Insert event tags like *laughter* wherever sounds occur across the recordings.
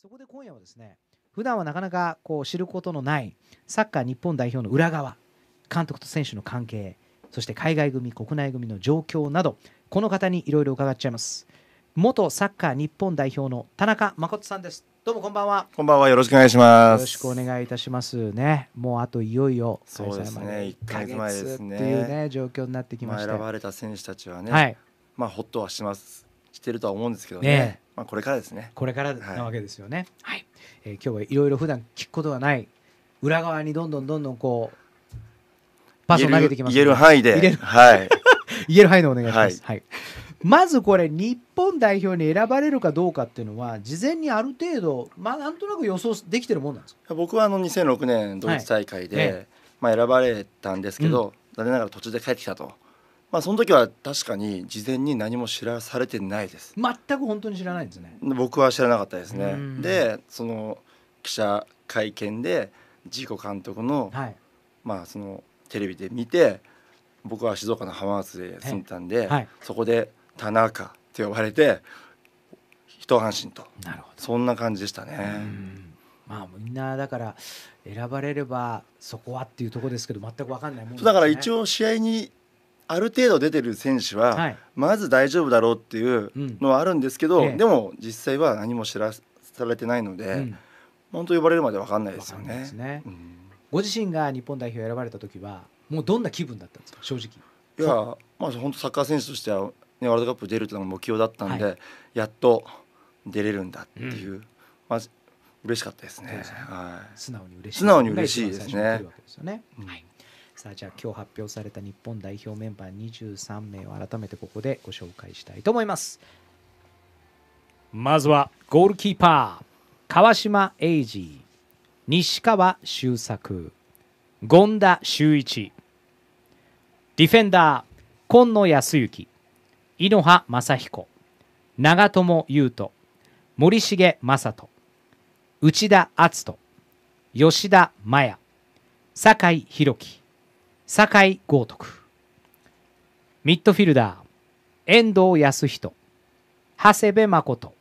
そこで今夜はですね普段はなかなかこう知ることのないサッカー日本代表の裏側監督と選手の関係そして海外組国内組の状況などこの方にいろいろ伺っちゃいます元サッカー日本代表の田中誠さんですどうもこんばんはこんばんはよろしくお願いしますよろしくお願いいたしますねもうあといよいよそうですね1ヶ月前ですねっていうね状況になってきました選ばれた選手たちはね、はい、まあホッとはしますしてるとは思うんですけどねねまあ、これからですねこれからなわけですよね。はい、えー、今日はいろいろ普段聞くことがない裏側にどんどんどんどんこうパスを投げてきます、ね、言える範囲で言える,、はい、*laughs* 言える範囲でお願いします。はい、はい、まずこれ日本代表に選ばれるかどうかっていうのは事前にある程度、まあ、なんとなく予想できてるもんなんですか僕はあの二千六年ドイツ大会で、はいまあ、選ばれたんですけど、うん、残念ながら途中で帰ってきたと。まあその時は確かに事前に何も知らされてないです。全く本当に知らないんですね。僕は知らなかったですね。で、その記者会見でジー監督の、はい、まあそのテレビで見て、僕は静岡の浜松で住んでたんで、はい、そこで田中って呼ばれて一安心と。なるほど。そんな感じでしたね。まあみんなだから選ばれればそこはっていうところですけど全く分かんないもん、ね、だから一応試合にある程度出てる選手は、まず大丈夫だろうっていうのはあるんですけど、でも実際は何も知らされてないので、本当呼ばれるまで分かんないですよね。ご自身が日本代表選ばれた時はもうどんな気分だったんですか正直。いやまあ本当サッカー選手としては、ね、ワールドカップ出るというのが目標だったんで、やっと出れるんだっていう、まあ嬉しかったですね。はい、素直に嬉しい。素直に嬉しいですね。はい。さあじゃあ今日発表された日本代表メンバー23名を改めてここでご紹介したいと思いますまずはゴールキーパー川島英二西川周作権田修一ディフェンダー今野康之井ノ葉正彦長友佑都森重正人内田篤人吉田麻也酒井宏樹酒井豪徳ミッドフィルダー遠藤康人長谷部誠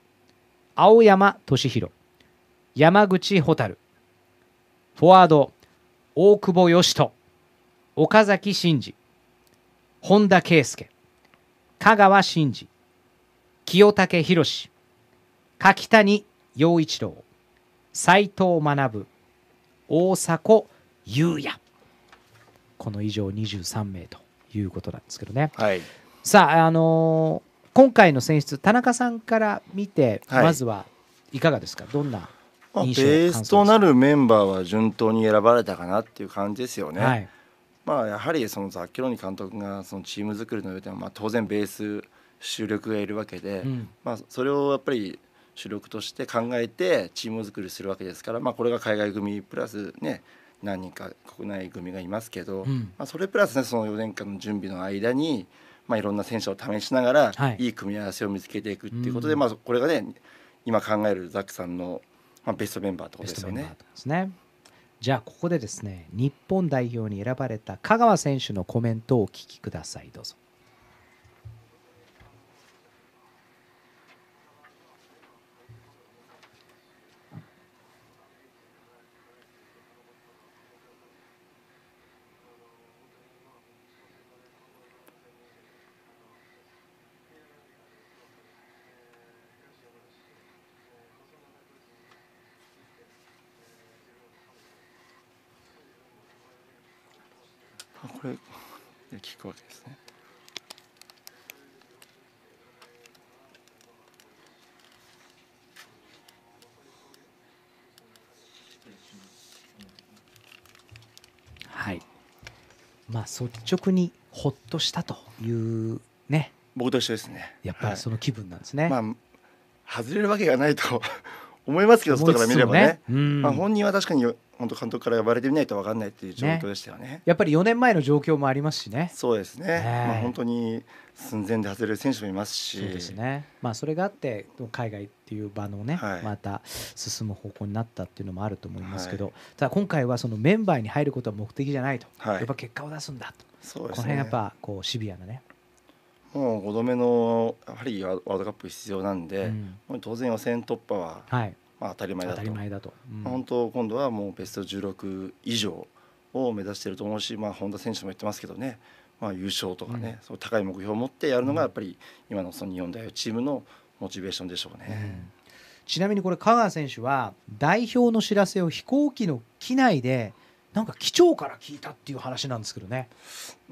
青山俊弘山口蛍フォワード大久保嘉人岡崎慎司本田圭佑香川真司清武宏柿谷陽一郎斎藤学大迫祐也この以上23名ということなんですけどね。はい、さあ、あのー、今回の選出田中さんから見て、はい、まずはいかがですかどんな印象、まあ、ベースとなるメンバーは順当に選ばれたかなっていう感じですよね。はいまあ、やはりそのザッケローニ監督がそのチーム作りの上では、まあ、当然ベース主力がいるわけで、うん、まあ、それをやっぱり主力として考えてチーム作りするわけですから、まあ、これが海外組プラスね何人か国内組がいますけど、うん、まあ、それプラスねその4年間の準備の間に、まあ、いろんな選手を試しながら、はい、いい組み合わせを見つけていくっていうことで、うん、まあ、これがね今考えるザックさんの、まあ、ベストメンバーってことですよね。ねじゃあここでですね日本代表に選ばれた香川選手のコメントをお聞きくださいどうぞ。あこれ聞くわけですねはいまあ率直にほっとしたというね僕と一緒ですねやっぱりその気分なんですね、はい、まあ外れるわけがないと思いますけど外から見ればね、ね、まあ、本人は確かに本当監督から呼ばれてみないと分かんないっていう状況でしたよね、ね、やっぱり4年前の状況もありますしねそうですね、まあ、本当に寸前で外れる選手もいますしそうですね、まあ、それがあって海外っていう場のね、はい、また進む方向になったっていうのもあると思いますけど、はい、ただ今回はそのメンバーに入ることは目的じゃないと、はい、やっぱ結果を出すんだと、ね、この辺やっぱこうシビアなねもう5度目のやはりワールドカップ必要なんで、うん、当然予選突破は、まあ、当たり前だと、だと、うん本当今度はもうベスト16以上を目指していると思うし、まあ、本田選手も言ってますけどね、まあ、優勝とかね、うん、そう高い目標を持ってやるのがやっぱり今のその日本代表チームのモチベーションでしょうね。ちなみにこれ香川選手は代表の知らせを飛行機の機内でなんか機長から聞いたっていう話なんですけどね。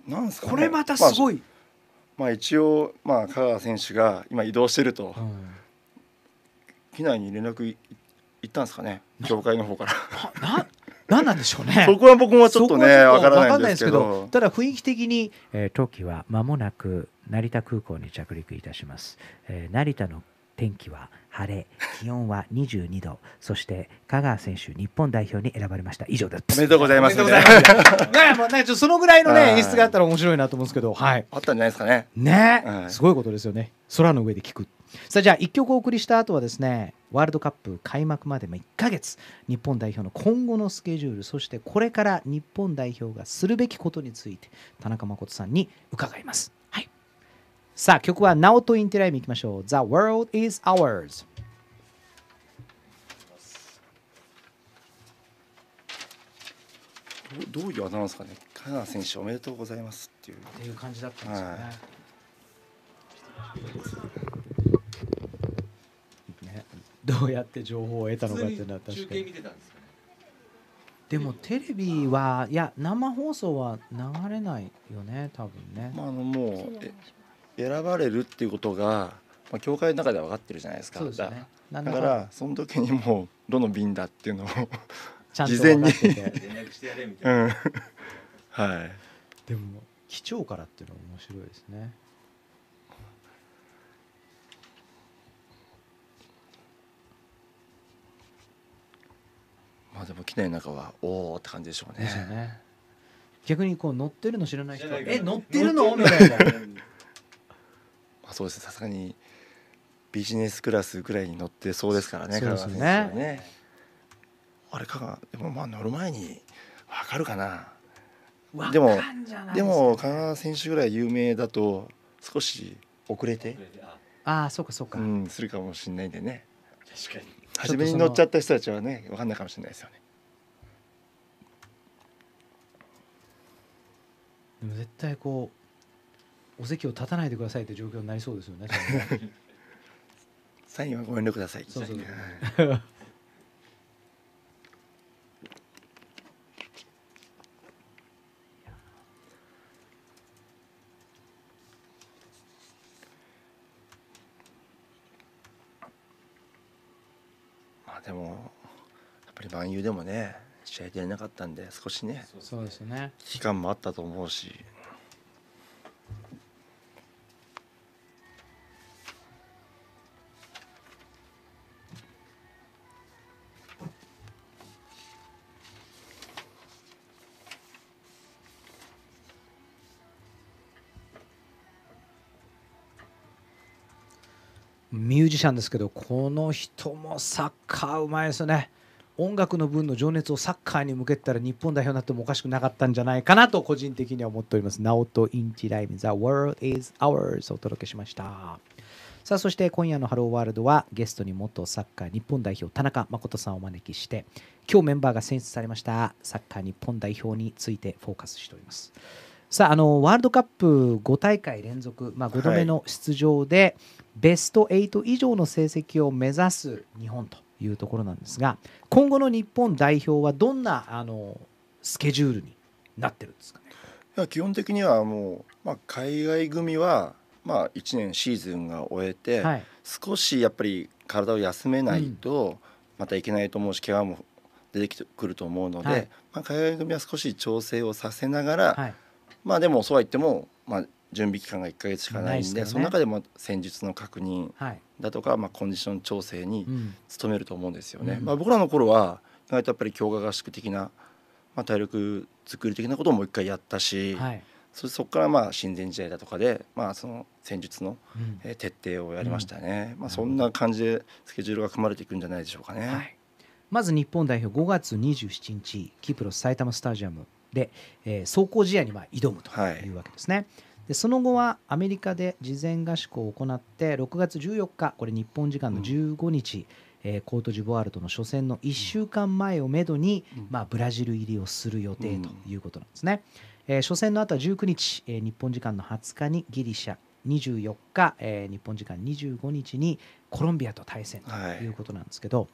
なんすか、ね、これまたすごい、まあまあ、一応、まあ、香川選手が今移動してると、うん、機内に連絡い行ったんですかね協会の方からな。な何なんでしょうね *laughs* そこは僕もちょっとねわからないんですけどただ雰囲気的に、えー、はまもなく成田空港に着陸いたします、えー、成田の天気は晴れ、気温は22度、そして香川選手、日本代表に選ばれました。以上です。おめでとうございます。そのぐらいのね、演出があったら面白いなと思うんですけど、はい。あったんじゃないですかね。ね、はい、すごいことですよね。空の上で聞く。さあ、じゃあ、一曲お送りした後はですね。ワールドカップ開幕までの1か月日本代表の今後のスケジュールそしてこれから日本代表がするべきことについて田中誠さんに伺います。さあ曲はナオトインテライムいきましょう The world is ours どういう技なんですかね金田選手おめでとうございますっていうっていう感じだったんですよね、はいね、どうやって情報を得たのかっていうのは確かに、でもテレビはいや生放送は流れないよね多分ねまああのもう選ばれるっていうことが、まあ、教会の中では分かってるじゃないですか、ね、だからその時にもうどの便だっていうのを事前にうん、はいでも基調からっていうのは面白いですねまあでも機内の中はおおって感じでしょうね、ね、逆にこう乗ってるの知らない人はえ乗ってるのみたいなそうですさすがにビジネスクラスぐらいに乗ってそうですからねそうですねねあれかがでもまあ乗る前に分かるかなでもでも香川選手ぐらい有名だと少し遅れてああそうかそうか、うん、するかもしれないんでね確かに初めに乗っちゃった人たちはね分かんないかもしれないですよねでも絶対こうお席を立たないでくださいって状況になりそうですよね。サインはご遠慮ください。そうそうそうまあでもやっぱり万有でもね試合出れなかったんで少しねそうですね期間もあったと思うしミュージシャンですけどこの人もサッカーうまいですよね音楽の分の情熱をサッカーに向けたら日本代表になってもおかしくなかったんじゃないかなと個人的には思っております。ナオトインチライブ、The World is Ours をお届けしました。さあそして今夜のハローワールドはゲストに元サッカー日本代表田中誠さんをお招きして今日メンバーが選出されましたサッカー日本代表についてフォーカスしております。さああのワールドカップ5大会連続、まあ、5度目の出場で、はい、ベスト8以上の成績を目指す日本というところなんですが今後の日本代表はどんなあのスケジュールになってるんですか、ね、基本的にはもう、まあ、海外組は、まあ、1年シーズンが終えて、はい、少しやっぱり体を休めないと、またいけないと思うし、怪我も出てくると思うので、はい、まあ、海外組は少し調整をさせながら、はいまあでもそうは言っても、まあ、準備期間が1か月しかないんで、ね、その中でも戦術の確認だとか、はい、まあ、コンディション調整に努めると思うんですよね。うん、まあ、僕らの頃は意外とやっぱり強化合宿的な、まあ、体力作り的なことをもう一回やったし、はい、そこからまあ親善試合だとかで、まあ、その戦術の、えー、徹底をやりましたね、うん、まあ、そんな感じでスケジュールが組まれていくんじゃないでしょうかね。はい、まず日本代表5月27日キプロス埼玉スタジアムで、えー、走行試合には挑むというわけですね。はい、でその後はアメリカで事前合宿を行って6月14日これ日本時間の15日、うんえー、コートジボワールとの初戦の1週間前をめどに、うん、まあ、ブラジル入りをする予定ということなんですね。うん、えー、初戦の後は19日、えー、日本時間の20日にギリシャ24日、え日本時間25日にコロンビアと対戦ということなんですけど、はい、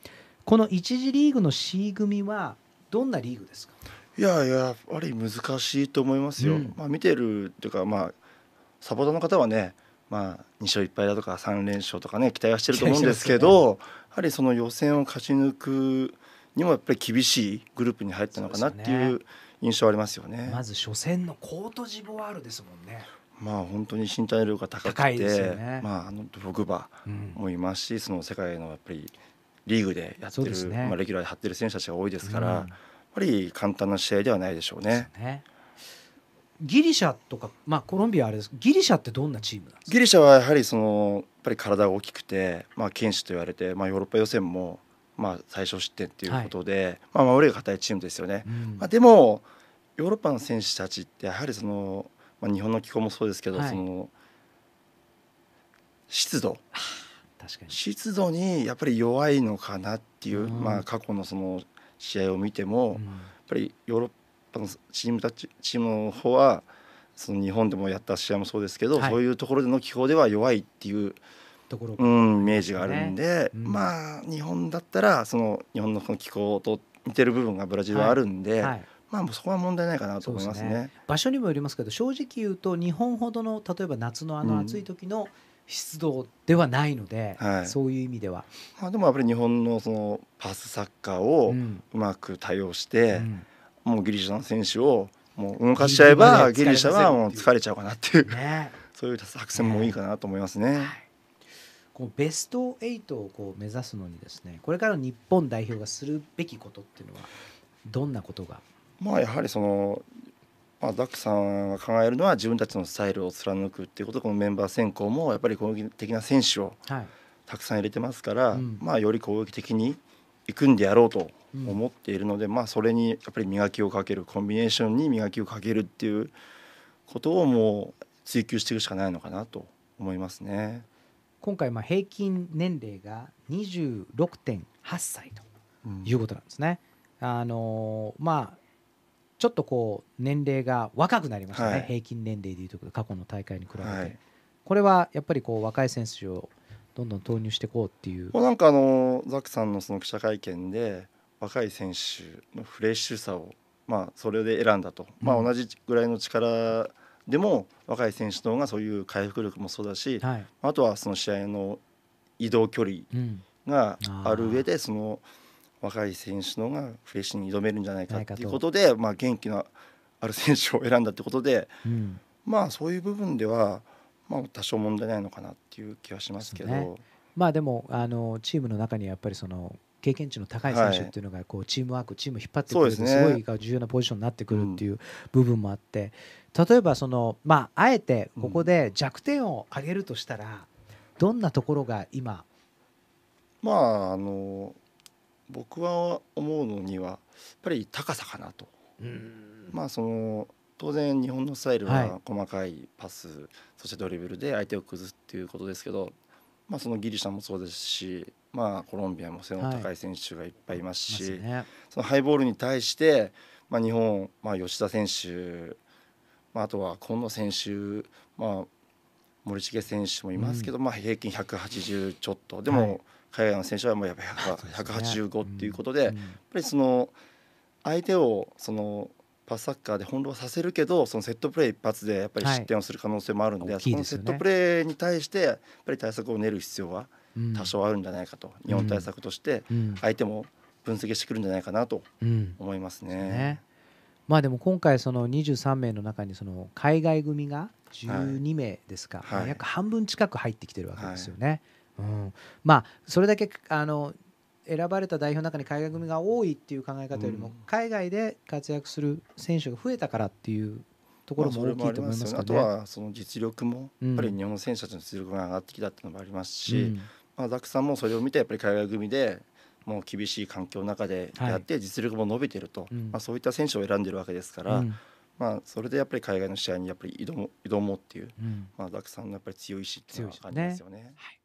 この1次リーグの C 組はどんなリーグですかいややっぱり難しいと思いますよ。うん、まあ、見てるというか、まあ、サポーターの方はね、まあ、2勝1敗だとか3連勝とかね期待はしてると思うんですけど、ね、やはりその予選を勝ち抜くにもやっぱり厳しいグループに入ったのかなっていう印象ありますよね。ねまず初戦のコートジボワールですもんね。まあ本当に身体能力が高くて、ね、まああのドグバもいますし、うん、その世界のやっぱりリーグでやってる、ね、まあレギュラーで張ってる選手たちが多いですから、うん、ぱり簡単な試合ではないでしょうね。ギリシャとか、まあ、コロンビアあれですギリシャってどんなチームギリシャはやはりそのやっぱり体が大きくて、まあ、堅守と言われて、まあ、ヨーロッパ予選も、まあ、最小失点ということで、はい、まあ、守りが堅いチームですよね。うん、まあ、でもヨーロッパの選手たちってやはりその、まあ、日本の気候もそうですけど、はい、その湿度確かに湿度にやっぱり弱いのかなっていう、うん、まあ、過去のその試合を見ても、やっぱりヨーロッパのチームたちチームの方はその日本でもやった試合もそうですけど、はい、そういうところでの気候では弱いっていうところ、うん、イメージがあるんで、ねうん、まあ日本だったらその日本のこの気候と似てる部分がブラジルはあるんで。はいはいまあ、そこは問題ないかなと思いますね、ね、場所にもよりますけど正直言うと日本ほどの例えば夏のあの暑い時の湿度ではないので、はい、そういう意味では。まあ、でもやっぱり日本のそのパスサッカーをうまく対応して、うん、もうギリシャの選手をもう動かしちゃえばギリシャはもう疲れちゃうかなっていう、ね、そういう作戦もいいかなと思いますね。ねはい、こうベスト8をこう目指すのにですねこれからの日本代表がするべきことっていうのはどんなことがまあやはりそのまあ、ダックさんが考えるのは自分たちのスタイルを貫くっていうことこのメンバー選考もやっぱり攻撃的な選手をたくさん入れてますから、はいうん、まあ、より攻撃的にいくんでやろうと思っているので、うん、まあ、それにやっぱり磨きをかけるコンビネーションに磨きをかけるっていうことをもう追求していくしかないのかなと思いますね。今回まあ平均年齢が26.8歳ということなんですね。うん、あのまあちょっとこう年齢が若くなりましたね、はい、平均年齢でいうと過去の大会に比べて、はい、これはやっぱりこう若い選手をどんどん投入していこうっていう。なんかあのザックさんのその記者会見で若い選手のフレッシュさを、まあ、それで選んだと、うん、まあ、同じぐらいの力でも若い選手の方がそういう回復力もそうだし、はい、あとはその試合の移動距離がある上でその、うん若い選手のがフレッシュに挑めるんじゃないかということで、まあ、元気のある選手を選んだってことで、うん、まあそういう部分では、まあ、多少問題ないのかなっていう気はしますけど。ね、まあ、でもあのチームの中にやっぱりその経験値の高い選手っていうのがこうチームワーク、チーム引っ張ってくるすごい重要なポジションになってくるっていう部分もあって、例えばその、まあ、あえてここで弱点を挙げるとしたら、どんなところが今まああの僕は思うのにはやっぱり高さかなと。まあその当然日本のスタイルは細かいパス、はい、そしてドリブルで相手を崩すっていうことですけど、まあ、そのギリシャもそうですし、まあ、コロンビアも背の高い選手がいっぱいいますし、はいね、そのハイボールに対して、まあ、日本、まあ、吉田選手、まあ、あとは今野選手、まあ、森重選手もいますけど、うん、まあ、平均180ちょっとでも、はい、海外の選手はもうやっぱ185っていうことで、やっぱりその相手をそのパスサッカーで翻弄させるけどそのセットプレー一発でやっぱり失点をする可能性もあるので,、そのセットプレーに対してやっぱり対策を練る必要は多少あるんじゃないかと、日本対策として相手も分析してくるんじゃないかなと思いますね。まあでも今回その23名の中にその海外組が12名ですか、はい、約半分近く入ってきてるわけですよね。はいうん、まあそれだけあの選ばれた代表の中に海外組が多いっていう考え方よりも、うん、海外で活躍する選手が増えたからっていうところも大きいと思います、ね、あとはその実力もやっぱり日本の選手たちの実力が上がってきたっていうのもありますし、うん、まあ、ザックさんもそれを見てやっぱり海外組でもう厳しい環境の中でやって実力も伸びてると、はい、まあ、そういった選手を選んでるわけですから、うん、まあ、それでやっぱり海外の試合にやっぱり挑も挑もうっていう、うん、まあ、ザクさんのやっぱり強い意志っていうの感じですよね。ねはい